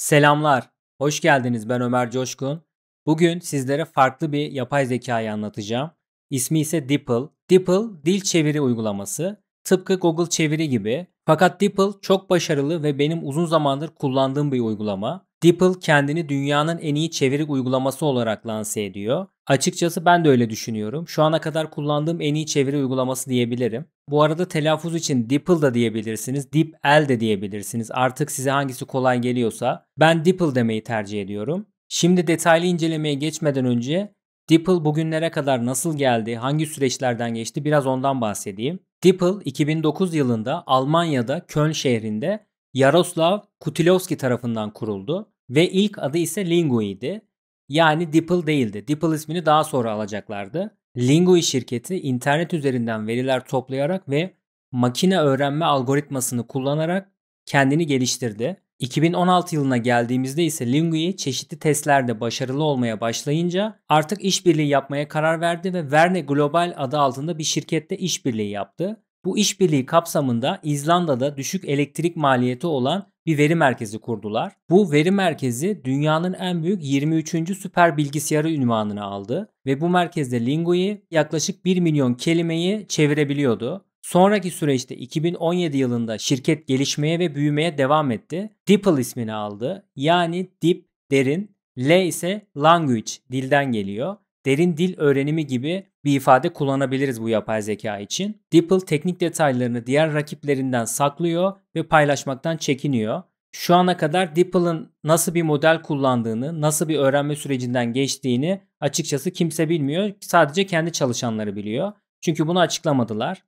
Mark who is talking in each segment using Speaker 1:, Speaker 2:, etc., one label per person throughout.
Speaker 1: Selamlar, hoş geldiniz ben Ömer Coşkun. Bugün sizlere farklı bir yapay zekayı anlatacağım. İsmi ise DeepL. DeepL dil çeviri uygulaması. Tıpkı Google çeviri gibi. Fakat DeepL çok başarılı ve benim uzun zamandır kullandığım bir uygulama. Dipple kendini dünyanın en iyi çeviri uygulaması olarak lanse ediyor. Açıkçası ben de öyle düşünüyorum. Şu ana kadar kullandığım en iyi çeviri uygulaması diyebilirim. Bu arada telaffuz için Dipple da diyebilirsiniz, DeepL de diyebilirsiniz. Artık size hangisi kolay geliyorsa ben Dipple demeyi tercih ediyorum. Şimdi detaylı incelemeye geçmeden önce Dipple bugünlere kadar nasıl geldi, hangi süreçlerden geçti biraz ondan bahsedeyim. Dipple 2009 yılında Almanya'da Köln şehrinde Yaroslav Kutilowski tarafından kuruldu ve ilk adı ise Linguiydi, Yani Dipple değildi. Dipple ismini daha sonra alacaklardı. Lingui şirketi internet üzerinden veriler toplayarak ve makine öğrenme algoritmasını kullanarak kendini geliştirdi. 2016 yılına geldiğimizde ise Lingui çeşitli testlerde başarılı olmaya başlayınca artık işbirliği yapmaya karar verdi ve Verne Global adı altında bir şirkette işbirliği yaptı. Bu işbirliği kapsamında İzlanda'da düşük elektrik maliyeti olan bir veri merkezi kurdular. Bu veri merkezi dünyanın en büyük 23. süper bilgisayarı ünvanını aldı ve bu merkezde Lingui yaklaşık 1 milyon kelimeyi çevirebiliyordu. Sonraki süreçte 2017 yılında şirket gelişmeye ve büyümeye devam etti. DeepL ismini aldı. Yani deep derin, L ise language dilden geliyor. Derin dil öğrenimi gibi bir ifade kullanabiliriz bu yapay zeka için. Dipple teknik detaylarını diğer rakiplerinden saklıyor ve paylaşmaktan çekiniyor. Şu ana kadar Dipple'ın nasıl bir model kullandığını, nasıl bir öğrenme sürecinden geçtiğini açıkçası kimse bilmiyor. Sadece kendi çalışanları biliyor. Çünkü bunu açıklamadılar.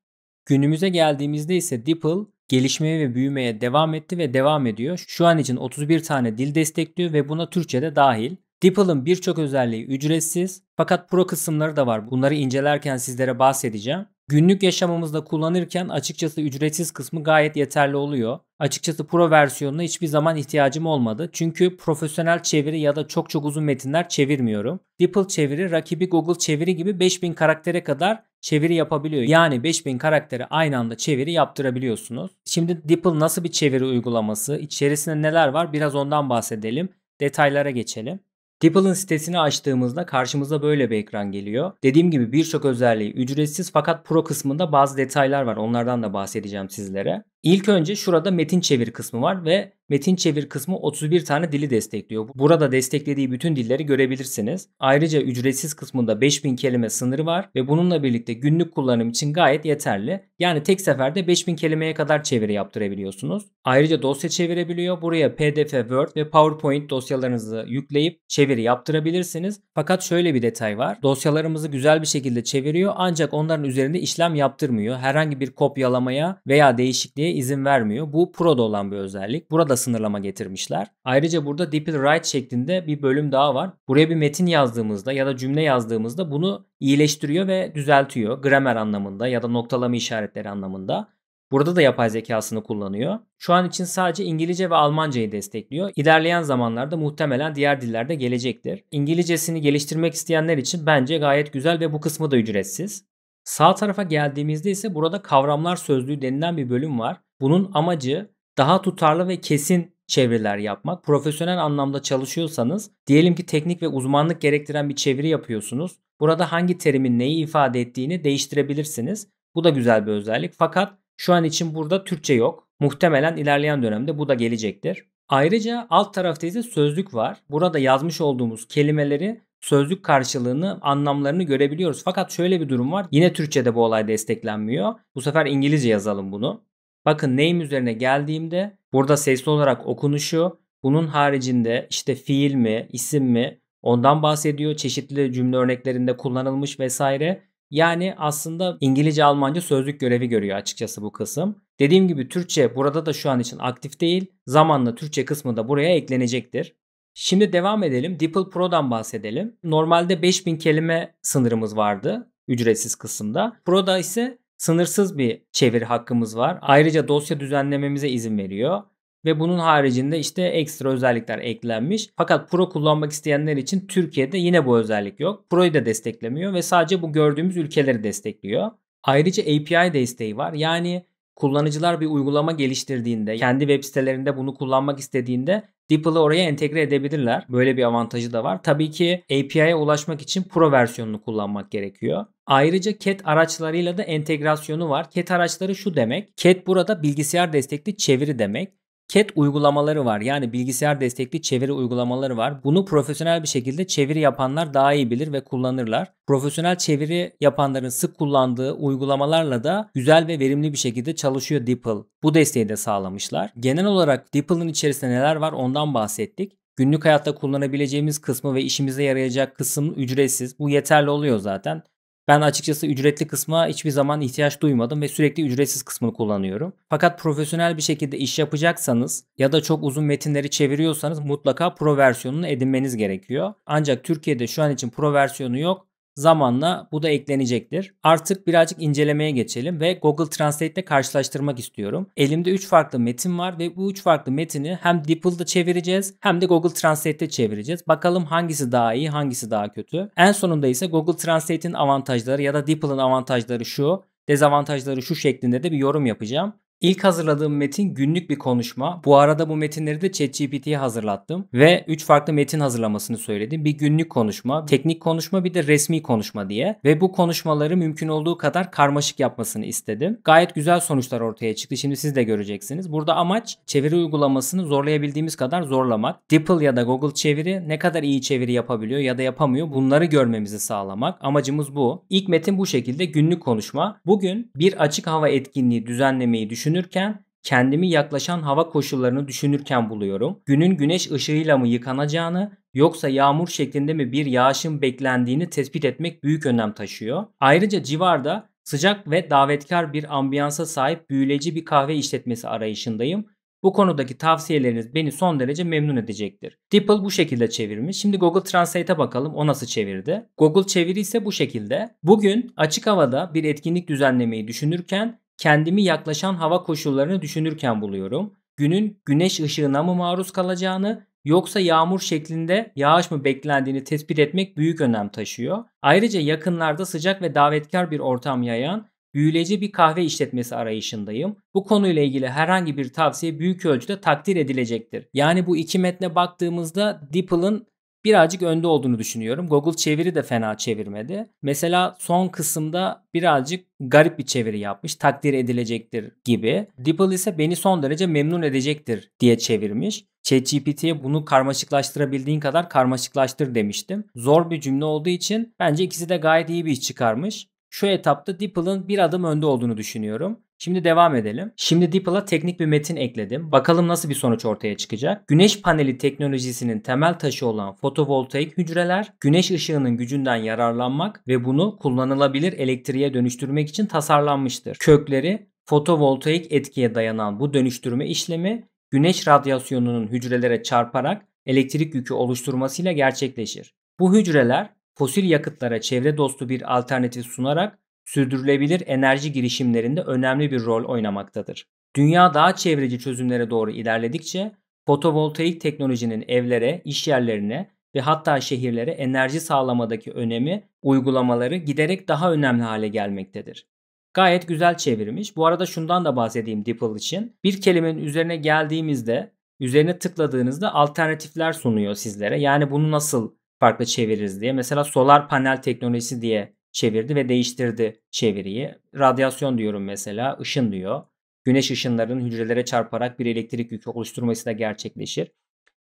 Speaker 1: Günümüze geldiğimizde ise Dipple gelişmeye ve büyümeye devam etti ve devam ediyor. Şu an için 31 tane dil destekliyor ve buna Türkçe de dahil. DeepL'ın birçok özelliği ücretsiz fakat pro kısımları da var. Bunları incelerken sizlere bahsedeceğim. Günlük yaşamımızda kullanırken açıkçası ücretsiz kısmı gayet yeterli oluyor. Açıkçası pro versiyonuna hiçbir zaman ihtiyacım olmadı. Çünkü profesyonel çeviri ya da çok çok uzun metinler çevirmiyorum. DeepL çeviri rakibi Google çeviri gibi 5000 karaktere kadar çeviri yapabiliyor. Yani 5000 karaktere aynı anda çeviri yaptırabiliyorsunuz. Şimdi DeepL nasıl bir çeviri uygulaması, İçerisinde neler var biraz ondan bahsedelim. Detaylara geçelim. Tipple'ın sitesini açtığımızda karşımıza böyle bir ekran geliyor. Dediğim gibi birçok özelliği ücretsiz fakat pro kısmında bazı detaylar var. Onlardan da bahsedeceğim sizlere. İlk önce şurada metin çevir kısmı var ve metin çevir kısmı 31 tane dili destekliyor. Burada desteklediği bütün dilleri görebilirsiniz. Ayrıca ücretsiz kısmında 5000 kelime sınırı var ve bununla birlikte günlük kullanım için gayet yeterli. Yani tek seferde 5000 kelimeye kadar çeviri yaptırabiliyorsunuz. Ayrıca dosya çevirebiliyor. Buraya PDF, Word ve PowerPoint dosyalarınızı yükleyip çeviri yaptırabilirsiniz. Fakat şöyle bir detay var. Dosyalarımızı güzel bir şekilde çeviriyor ancak onların üzerinde işlem yaptırmıyor. Herhangi bir kopyalamaya veya değişikliğe girmeye izin vermiyor. Bu Pro'da olan bir özellik. Burada sınırlama getirmişler. Ayrıca burada DeepL Write şeklinde bir bölüm daha var. Buraya bir metin yazdığımızda ya da cümle yazdığımızda bunu iyileştiriyor ve düzeltiyor. Gramer anlamında ya da noktalama işaretleri anlamında. Burada da yapay zekasını kullanıyor. Şu an için sadece İngilizce ve Almancayı destekliyor. İlerleyen zamanlarda muhtemelen diğer dillerde gelecektir. İngilizcesini geliştirmek isteyenler için bence gayet güzel ve bu kısmı da ücretsiz. Sağ tarafa geldiğimizde ise burada kavramlar sözlüğü denilen bir bölüm var. Bunun amacı daha tutarlı ve kesin çeviriler yapmak. Profesyonel anlamda çalışıyorsanız diyelim ki teknik ve uzmanlık gerektiren bir çeviri yapıyorsunuz. Burada hangi terimin neyi ifade ettiğini değiştirebilirsiniz. Bu da güzel bir özellik. Fakat şu an için burada Türkçe yok. Muhtemelen ilerleyen dönemde bu da gelecektir. Ayrıca alt tarafta ise sözlük var. Burada yazmış olduğumuz kelimeleri sözlük karşılığını, anlamlarını görebiliyoruz. Fakat şöyle bir durum var. Yine Türkçe'de bu olay desteklenmiyor. Bu sefer İngilizce yazalım bunu. Bakın name üzerine geldiğimde burada sesli olarak okunuşu, bunun haricinde işte fiil mi, isim mi ondan bahsediyor. Çeşitli cümle örneklerinde kullanılmış vesaire. Yani aslında İngilizce Almanca sözlük görevi görüyor açıkçası bu kısım. Dediğim gibi Türkçe burada da şu an için aktif değil. Zamanla Türkçe kısmı da buraya eklenecektir. Şimdi devam edelim. DeepL Pro'dan bahsedelim. Normalde 5000 kelime sınırımız vardı ücretsiz kısımda. Pro'da ise sınırsız bir çeviri hakkımız var. Ayrıca dosya düzenlememize izin veriyor ve bunun haricinde işte ekstra özellikler eklenmiş. Fakat Pro kullanmak isteyenler için Türkiye'de yine bu özellik yok. Pro'yu da desteklemiyor ve sadece bu gördüğümüz ülkeleri destekliyor. Ayrıca API desteği var. Yani kullanıcılar bir uygulama geliştirdiğinde, kendi web sitelerinde bunu kullanmak istediğinde DeepL'ı oraya entegre edebilirler. Böyle bir avantajı da var. Tabii ki API'ye ulaşmak için Pro versiyonunu kullanmak gerekiyor. Ayrıca CAT araçlarıyla da entegrasyonu var. CAT araçları şu demek. CAT burada bilgisayar destekli çeviri demek. CAT uygulamaları var. Yani bilgisayar destekli çeviri uygulamaları var. Bunu profesyonel bir şekilde çeviri yapanlar daha iyi bilir ve kullanırlar. Profesyonel çeviri yapanların sık kullandığı uygulamalarla da güzel ve verimli bir şekilde çalışıyor DeepL. Bu desteği de sağlamışlar. Genel olarak DeepL'ın içerisinde neler var ondan bahsettik. Günlük hayatta kullanabileceğimiz kısmı ve işimize yarayacak kısım ücretsiz. Bu yeterli oluyor zaten. Ben açıkçası ücretli kısma hiçbir zaman ihtiyaç duymadım ve sürekli ücretsiz kısmını kullanıyorum. Fakat profesyonel bir şekilde iş yapacaksanız ya da çok uzun metinleri çeviriyorsanız mutlaka pro versiyonunu edinmeniz gerekiyor. Ancak Türkiye'de şu an için pro versiyonu yok. Zamanla bu da eklenecektir. Artık birazcık incelemeye geçelim ve Google Translate ile karşılaştırmak istiyorum. Elimde 3 farklı metin var ve bu 3 farklı metini hem DeepL'da çevireceğiz hem de Google Translate'te çevireceğiz. Bakalım hangisi daha iyi, hangisi daha kötü. En sonunda ise Google Translate'in avantajları ya da DeepL'ın avantajları şu, dezavantajları şu şeklinde de bir yorum yapacağım. İlk hazırladığım metin günlük bir konuşma. Bu arada bu metinleri de ChatGPT'ye hazırlattım ve 3 farklı metin hazırlamasını söyledim. Bir günlük konuşma, teknik konuşma bir de resmi konuşma diye ve bu konuşmaları mümkün olduğu kadar karmaşık yapmasını istedim. Gayet güzel sonuçlar ortaya çıktı. Şimdi siz de göreceksiniz. Burada amaç çeviri uygulamasını zorlayabildiğimiz kadar zorlamak. Dipple ya da Google çeviri ne kadar iyi çeviri yapabiliyor ya da yapamıyor bunları görmemizi sağlamak. Amacımız bu. İlk metin bu şekilde günlük konuşma. Bugün bir açık hava etkinliği düzenlemeyi düşün düşünürken kendimi yaklaşan hava koşullarını düşünürken buluyorum. Günün güneş ışığıyla mı yıkanacağını yoksa yağmur şeklinde mi bir yağışın beklendiğini tespit etmek büyük önem taşıyor. Ayrıca civarda sıcak ve davetkar bir ambiyansa sahip büyüleyici bir kahve işletmesi arayışındayım. Bu konudaki tavsiyeleriniz beni son derece memnun edecektir. Dipple bu şekilde çevirmiş. Şimdi Google Translate'e bakalım o nasıl çevirdi. Google çeviri ise bu şekilde. Bugün açık havada bir etkinlik düzenlemeyi düşünürken kendimi yaklaşan hava koşullarını düşünürken buluyorum. Günün güneş ışığına mı maruz kalacağını yoksa yağmur şeklinde yağış mı beklendiğini tespit etmek büyük önem taşıyor. Ayrıca yakınlarda sıcak ve davetkar bir ortam yayan büyüleyici bir kahve işletmesi arayışındayım. Bu konuyla ilgili herhangi bir tavsiye büyük ölçüde takdir edilecektir. Yani bu iki metne baktığımızda Dipple'ın birazcık önde olduğunu düşünüyorum. Google çeviri de fena çevirmedi. Mesela son kısımda birazcık garip bir çeviri yapmış. Takdir edilecektir gibi. DeepL ise beni son derece memnun edecektir diye çevirmiş. ChatGPT'ye bunu karmaşıklaştırabildiğin kadar karmaşıklaştır demiştim. Zor bir cümle olduğu için bence ikisi de gayet iyi bir iş çıkarmış şu etapta DeepL'ın bir adım önde olduğunu düşünüyorum. Şimdi devam edelim. Şimdi DeepL'a teknik bir metin ekledim. Bakalım nasıl bir sonuç ortaya çıkacak. Güneş paneli teknolojisinin temel taşı olan fotovoltaik hücreler güneş ışığının gücünden yararlanmak ve bunu kullanılabilir elektriğe dönüştürmek için tasarlanmıştır. Kökleri fotovoltaik etkiye dayanan bu dönüştürme işlemi güneş radyasyonunun hücrelere çarparak elektrik yükü oluşturmasıyla gerçekleşir. Bu hücreler fosil yakıtlara çevre dostu bir alternatif sunarak sürdürülebilir enerji girişimlerinde önemli bir rol oynamaktadır. Dünya daha çevreci çözümlere doğru ilerledikçe fotovoltaik teknolojinin evlere, işyerlerine ve hatta şehirlere enerji sağlamadaki önemi, uygulamaları giderek daha önemli hale gelmektedir. Gayet güzel çevirmiş. Bu arada şundan da bahsedeyim Dipple için. Bir kelimenin üzerine geldiğimizde, üzerine tıkladığınızda alternatifler sunuyor sizlere. Yani bunu nasıl farklı çeviririz diye. Mesela solar panel teknolojisi diye çevirdi ve değiştirdi çeviriyi. Radyasyon diyorum mesela, ışın diyor. Güneş ışınlarının hücrelere çarparak bir elektrik yükü oluşturması da gerçekleşir.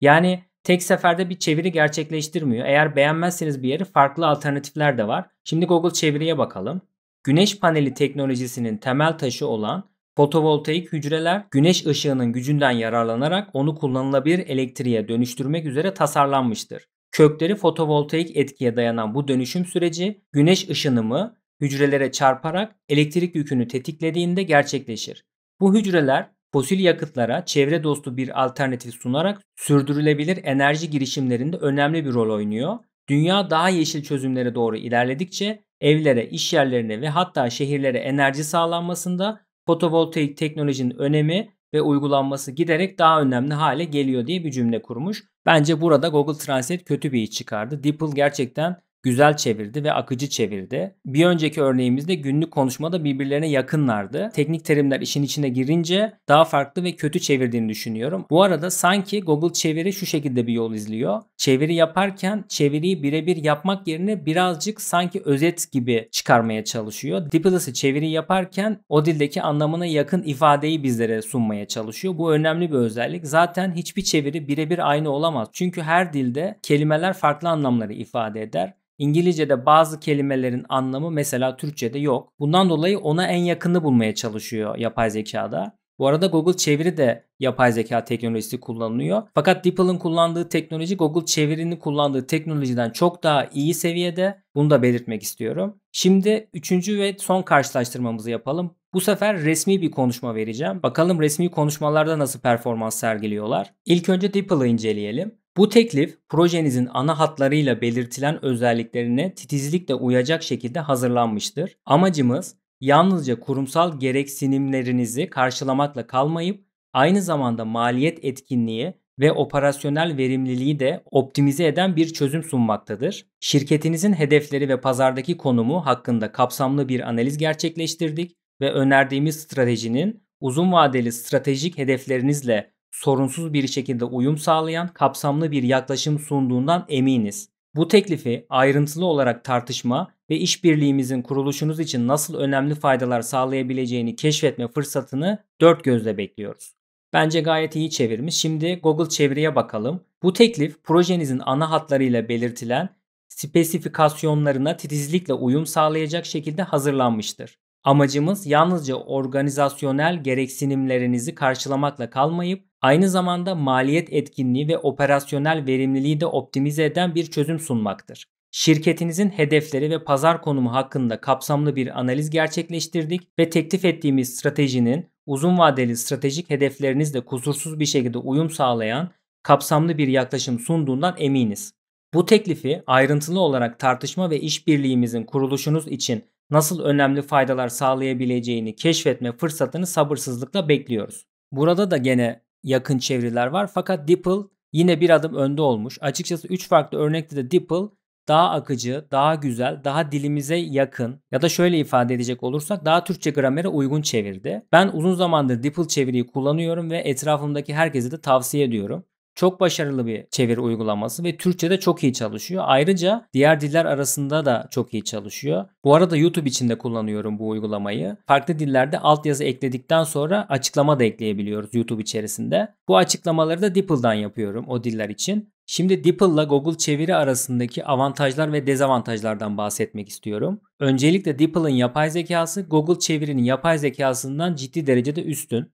Speaker 1: Yani tek seferde bir çeviri gerçekleştirmiyor. Eğer beğenmezseniz bir yeri farklı alternatifler de var. Şimdi Google çeviriye bakalım. Güneş paneli teknolojisinin temel taşı olan fotovoltaik hücreler güneş ışığının gücünden yararlanarak onu kullanılabilir elektriğe dönüştürmek üzere tasarlanmıştır. Kökleri fotovoltaik etkiye dayanan bu dönüşüm süreci güneş ışınımı hücrelere çarparak elektrik yükünü tetiklediğinde gerçekleşir. Bu hücreler fosil yakıtlara çevre dostu bir alternatif sunarak sürdürülebilir enerji girişimlerinde önemli bir rol oynuyor. Dünya daha yeşil çözümlere doğru ilerledikçe evlere, iş yerlerine ve hatta şehirlere enerji sağlanmasında fotovoltaik teknolojinin önemi ve uygulanması giderek daha önemli hale geliyor diye bir cümle kurmuş. Bence burada Google Translate kötü bir iş çıkardı. DeepL gerçekten güzel çevirdi ve akıcı çevirdi. Bir önceki örneğimizde günlük konuşmada birbirlerine yakınlardı. Teknik terimler işin içine girince daha farklı ve kötü çevirdiğini düşünüyorum. Bu arada sanki Google çeviri şu şekilde bir yol izliyor. Çeviri yaparken çeviriyi birebir yapmak yerine birazcık sanki özet gibi çıkarmaya çalışıyor. Diplosi çeviri yaparken o dildeki anlamına yakın ifadeyi bizlere sunmaya çalışıyor. Bu önemli bir özellik. Zaten hiçbir çeviri birebir aynı olamaz. Çünkü her dilde kelimeler farklı anlamları ifade eder. İngilizce'de bazı kelimelerin anlamı mesela Türkçe'de yok. Bundan dolayı ona en yakını bulmaya çalışıyor yapay zekada. Bu arada Google Çeviri de yapay zeka teknolojisi kullanılıyor. Fakat DeepL'ın kullandığı teknoloji Google Çeviri'nin kullandığı teknolojiden çok daha iyi seviyede. Bunu da belirtmek istiyorum. Şimdi üçüncü ve son karşılaştırmamızı yapalım. Bu sefer resmi bir konuşma vereceğim. Bakalım resmi konuşmalarda nasıl performans sergiliyorlar. İlk önce DeepL'ı inceleyelim. Bu teklif projenizin ana hatlarıyla belirtilen özelliklerine titizlikle uyacak şekilde hazırlanmıştır. Amacımız yalnızca kurumsal gereksinimlerinizi karşılamakla kalmayıp aynı zamanda maliyet etkinliği ve operasyonel verimliliği de optimize eden bir çözüm sunmaktadır. Şirketinizin hedefleri ve pazardaki konumu hakkında kapsamlı bir analiz gerçekleştirdik ve önerdiğimiz stratejinin uzun vadeli stratejik hedeflerinizle sorunsuz bir şekilde uyum sağlayan kapsamlı bir yaklaşım sunduğundan eminiz. Bu teklifi ayrıntılı olarak tartışma ve işbirliğimizin kuruluşunuz için nasıl önemli faydalar sağlayabileceğini keşfetme fırsatını dört gözle bekliyoruz. Bence gayet iyi çevirmiş. Şimdi Google çeviriye bakalım. Bu teklif projenizin ana hatlarıyla belirtilen spesifikasyonlarına titizlikle uyum sağlayacak şekilde hazırlanmıştır. Amacımız yalnızca organizasyonel gereksinimlerinizi karşılamakla kalmayıp Aynı zamanda maliyet etkinliği ve operasyonel verimliliği de optimize eden bir çözüm sunmaktır. Şirketinizin hedefleri ve pazar konumu hakkında kapsamlı bir analiz gerçekleştirdik ve teklif ettiğimiz stratejinin uzun vadeli stratejik hedeflerinizle kusursuz bir şekilde uyum sağlayan kapsamlı bir yaklaşım sunduğundan eminiz. Bu teklifi ayrıntılı olarak tartışma ve işbirliğimizin kuruluşunuz için nasıl önemli faydalar sağlayabileceğini keşfetme fırsatını sabırsızlıkla bekliyoruz. Burada da gene yakın çeviriler var. Fakat Dipple yine bir adım önde olmuş. Açıkçası 3 farklı örnekte de Dipple daha akıcı, daha güzel, daha dilimize yakın ya da şöyle ifade edecek olursak daha Türkçe gramere uygun çevirdi. Ben uzun zamandır Dipple çeviriyi kullanıyorum ve etrafımdaki herkese de tavsiye ediyorum. Çok başarılı bir çeviri uygulaması ve Türkçe'de çok iyi çalışıyor. Ayrıca diğer diller arasında da çok iyi çalışıyor. Bu arada YouTube için de kullanıyorum bu uygulamayı. Farklı dillerde altyazı ekledikten sonra açıklama da ekleyebiliyoruz YouTube içerisinde. Bu açıklamaları da Dipple'dan yapıyorum o diller için. Şimdi Dipple'la Google Çeviri arasındaki avantajlar ve dezavantajlardan bahsetmek istiyorum. Öncelikle Dipple'ın yapay zekası Google Çeviri'nin yapay zekasından ciddi derecede üstün.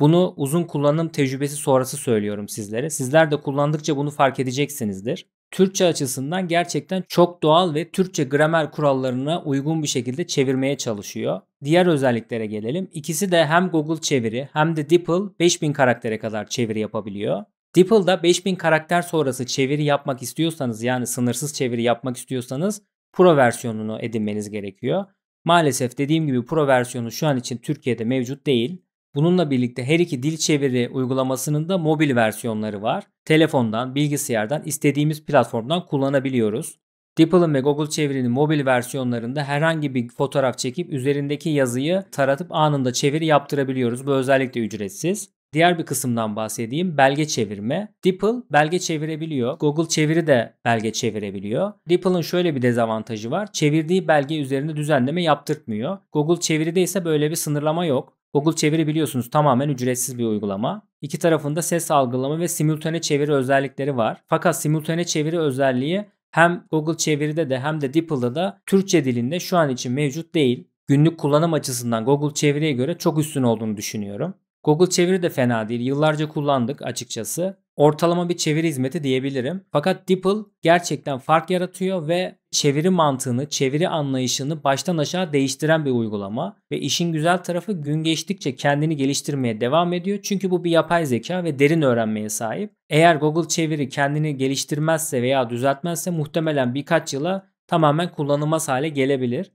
Speaker 1: Bunu uzun kullanım tecrübesi sonrası söylüyorum sizlere. Sizler de kullandıkça bunu fark edeceksinizdir. Türkçe açısından gerçekten çok doğal ve Türkçe gramer kurallarına uygun bir şekilde çevirmeye çalışıyor. Diğer özelliklere gelelim. İkisi de hem Google çeviri hem de DeepL 5000 karaktere kadar çeviri yapabiliyor. DeepL'da 5000 karakter sonrası çeviri yapmak istiyorsanız yani sınırsız çeviri yapmak istiyorsanız Pro versiyonunu edinmeniz gerekiyor. Maalesef dediğim gibi Pro versiyonu şu an için Türkiye'de mevcut değil. Bununla birlikte her iki dil çeviri uygulamasının da mobil versiyonları var. Telefondan, bilgisayardan, istediğimiz platformdan kullanabiliyoruz. DeepL'ın ve Google çevirinin mobil versiyonlarında herhangi bir fotoğraf çekip üzerindeki yazıyı taratıp anında çeviri yaptırabiliyoruz. Bu özellikle ücretsiz. Diğer bir kısımdan bahsedeyim. Belge çevirme. DeepL belge çevirebiliyor. Google çeviri de belge çevirebiliyor. DeepL'ın şöyle bir dezavantajı var. Çevirdiği belge üzerinde düzenleme yaptırtmıyor. Google çeviride ise böyle bir sınırlama yok. Google Çeviri biliyorsunuz tamamen ücretsiz bir uygulama. İki tarafında ses algılama ve simultane çeviri özellikleri var. Fakat simultane çeviri özelliği hem Google Çeviri'de de hem de DeepL'da da Türkçe dilinde şu an için mevcut değil. Günlük kullanım açısından Google Çeviri'ye göre çok üstün olduğunu düşünüyorum. Google Çeviri de fena değil. Yıllarca kullandık açıkçası ortalama bir çeviri hizmeti diyebilirim. Fakat DeepL gerçekten fark yaratıyor ve çeviri mantığını, çeviri anlayışını baştan aşağı değiştiren bir uygulama ve işin güzel tarafı gün geçtikçe kendini geliştirmeye devam ediyor. Çünkü bu bir yapay zeka ve derin öğrenmeye sahip. Eğer Google çeviri kendini geliştirmezse veya düzeltmezse muhtemelen birkaç yıla tamamen kullanılmaz hale gelebilir.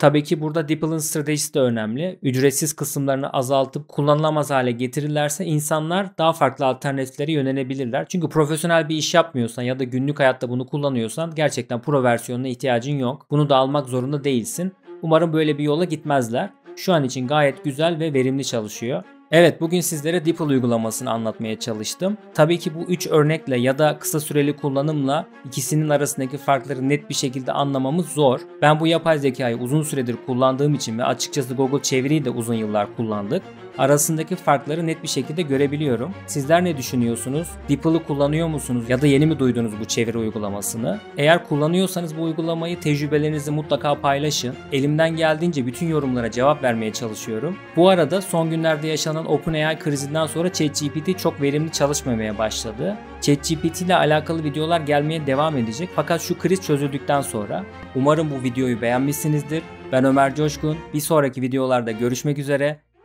Speaker 1: Tabii ki burada Dipple'ın stratejisi de önemli. Ücretsiz kısımlarını azaltıp kullanılamaz hale getirirlerse insanlar daha farklı alternatiflere yönelebilirler. Çünkü profesyonel bir iş yapmıyorsan ya da günlük hayatta bunu kullanıyorsan gerçekten pro versiyonuna ihtiyacın yok. Bunu da almak zorunda değilsin. Umarım böyle bir yola gitmezler. Şu an için gayet güzel ve verimli çalışıyor. Evet bugün sizlere Dipl uygulamasını anlatmaya çalıştım. Tabii ki bu 3 örnekle ya da kısa süreli kullanımla ikisinin arasındaki farkları net bir şekilde anlamamız zor. Ben bu yapay zekayı uzun süredir kullandığım için ve açıkçası Google çeviriyi de uzun yıllar kullandık arasındaki farkları net bir şekilde görebiliyorum. Sizler ne düşünüyorsunuz? DeepL'ı kullanıyor musunuz ya da yeni mi duydunuz bu çeviri uygulamasını? Eğer kullanıyorsanız bu uygulamayı tecrübelerinizi mutlaka paylaşın. Elimden geldiğince bütün yorumlara cevap vermeye çalışıyorum. Bu arada son günlerde yaşanan OpenAI krizinden sonra ChatGPT çok verimli çalışmamaya başladı. ChatGPT ile alakalı videolar gelmeye devam edecek fakat şu kriz çözüldükten sonra umarım bu videoyu beğenmişsinizdir. Ben Ömer Coşkun. Bir sonraki videolarda görüşmek üzere.